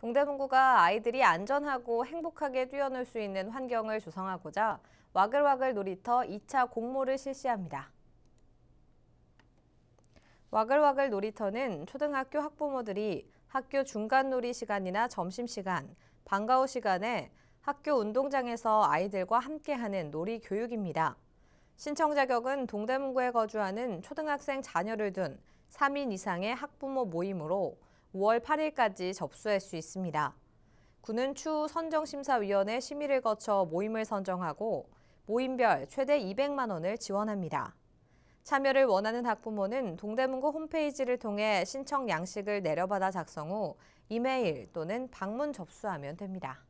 동대문구가 아이들이 안전하고 행복하게 뛰어놀 수 있는 환경을 조성하고자 와글와글 놀이터 2차 공모를 실시합니다. 와글와글 놀이터는 초등학교 학부모들이 학교 중간 놀이 시간이나 점심시간, 방과 후 시간에 학교 운동장에서 아이들과 함께하는 놀이 교육입니다. 신청 자격은 동대문구에 거주하는 초등학생 자녀를 둔 3인 이상의 학부모 모임으로 5월 8일까지 접수할 수 있습니다. 군은 추후 선정심사위원회 심의를 거쳐 모임을 선정하고 모임별 최대 200만 원을 지원합니다. 참여를 원하는 학부모는 동대문구 홈페이지를 통해 신청 양식을 내려받아 작성 후 이메일 또는 방문 접수하면 됩니다.